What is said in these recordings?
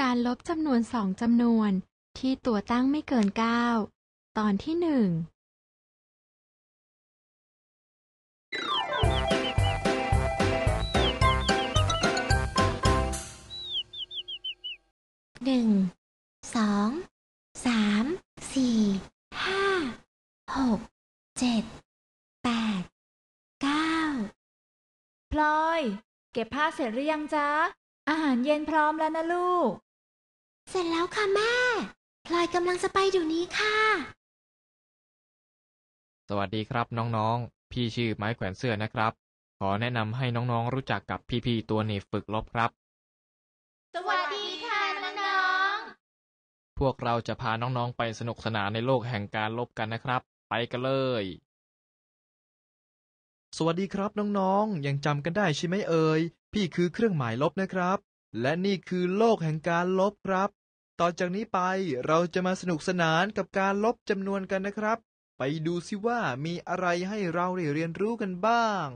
การลบจำนวนสองจำนวนที่ตัวตั้งไม่เกิน9ตอนที่หนึ่งหนึ่งสองสามสี่ห้าหกเจ็ดแปดเก้าพลอย เก็บผ้าเสร็จหรือยังจ๊ะอาหารเย็นพร้อมแล้วนะลูกเสร็จแล้วค่ะแม่ พลอยกำลังจะไปอยู่นี้ค่ะ สวัสดีครับ น้องๆ พี่ชื่อไม้แขวนเสื้อนะครับ ขอแนะนำให้น้องๆรู้จักกับพี่ๆตัวหนีฝึกลบครับ สวัสดีค่ะน้องๆ พวกเราจะพาน้องๆไปสนุกสนานในโลกแห่งการลบกันนะครับ ไปกันเลย สวัสดีครับ น้องๆ ยังจำกันได้ใช่ไหมเอ่ยพี่คือเครื่องหมายลบนะครับและนี่คือโลกแห่งการลบครับ ต่อจากนี้ไปเราจะมาสนุกสนานกับการลบจำนวนกันนะครับ ไปดูซิว่ามีอะไรให้เราได้เรียนรู้กันบ้าง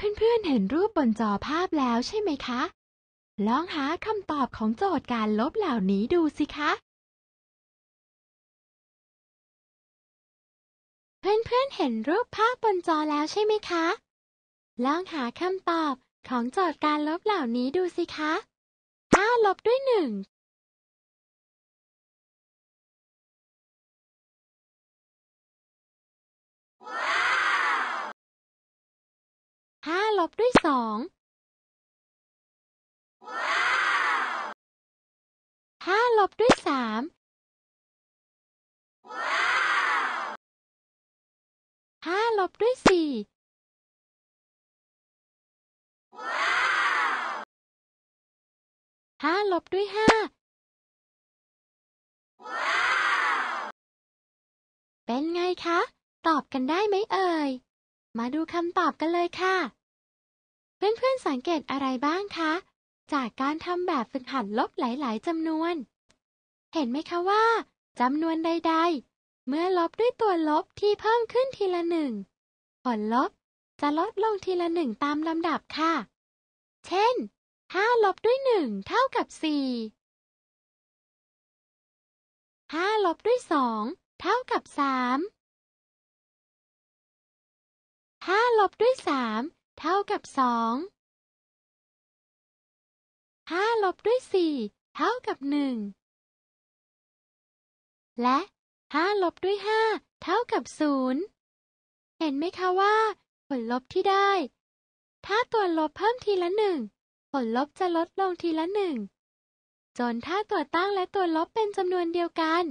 เพื่อนๆ เห็นรูปบนจอภาพแล้วใช่ไหมคะ ลองหาคำตอบของโจทย์การลบเหล่านี้ดูสิคะ เพื่อนๆ เห็นรูปภาพบนจอแล้วใช่ไหมคะ ลองหาคำตอบของโจทย์การลบเหล่านี้ดูสิคะ5ลบด้วยหนึ่งว้าห้าลบด้วยสอง ห้าลบด้วยสาม ห้าลบด้วยสี่ ห้าลบด้วยห้า เป็นไงคะ ตอบกันได้ไหมเอ่ย มาดูคำตอบกันเลยค่ะเพื่อนๆ สังเกตอะไรบ้างคะ จากการทำแบบฝึกหัดลบหลายๆจำนวน เห็นไหมคะว่าจำนวนใดๆ เมื่อลบด้วยตัวลบที่เพิ่มขึ้นทีละหนึ่ง ผลลบจะลดลงทีละหนึ่งตามลำดับค่ะ เช่น5ลบด้วย1เท่ากับ4 5ลบด้วย2เท่ากับ3 5ลบด้วย3เท่ากับสองห้าลบด้วยสี่ เท่ากับหนึ่ง และห้าลบด้วยห้า เท่ากับศูนย์ เห็น ไหมคะว่า ผลลบที่ได้ ถ้าตัวลบเพิ่มทีละหนึ่ง ผลลบจะลดลงทีละหนึ่งจน ถ้าตัวตั้งและตัวลบเป็นจำนวนเดียวกัน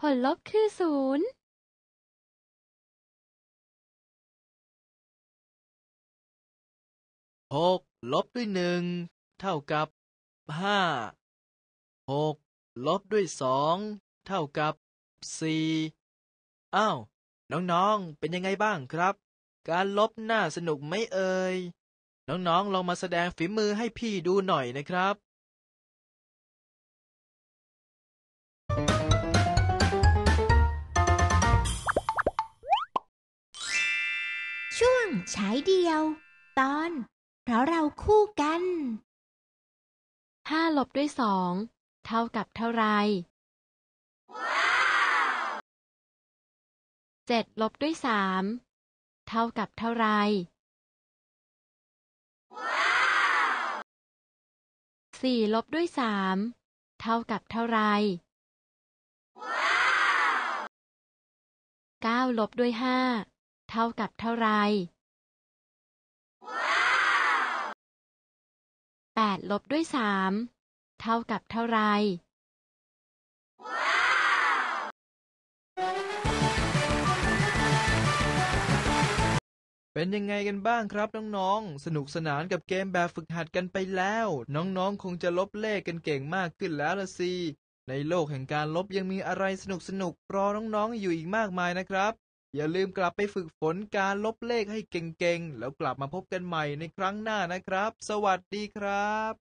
ผลลบคือศูนย์หกลบด้วยหนึ่ง เท่ากับห้า หก ลบด้วยสอง เท่ากับสี่อ้าวน้องๆเป็นยังไงบ้างครับ การลบหน้าสนุกไหมเอ่ยน้องๆลองมาแสดงฝีมือให้พี่ดูหน่อยนะครับช่วงฉายเดียว ตอนเพราะเราคู่กัน ห้าลบด้วยสองเท่ากับเท่าไรเจ็ดลบด้วยสามเท่ากับเท่าไรสี่ลบด้วยสามเท่ากับเท่าไรเก้าลบด้วยห้าเท่ากับเท่าไรแปดลบด้วยสามเท่ากับเท่าไร เป็นยังไงกันบ้างครับน้องๆ สนุกสนานกับเกมแบบฝึกหัดกันไปแล้ว น้องๆ คงจะลบเลขกันเก่งมากขึ้นแล้วละสิ ในโลกแห่งการลบยังมีอะไรสนุกสนุกรอน้อง ๆ อยู่อีกมากมายนะครับอย่าลืมกลับไปฝึกฝนการลบเลขให้เก่งๆ แล้วกลับมาพบกันใหม่ในครั้งหน้านะครับ สวัสดีครับ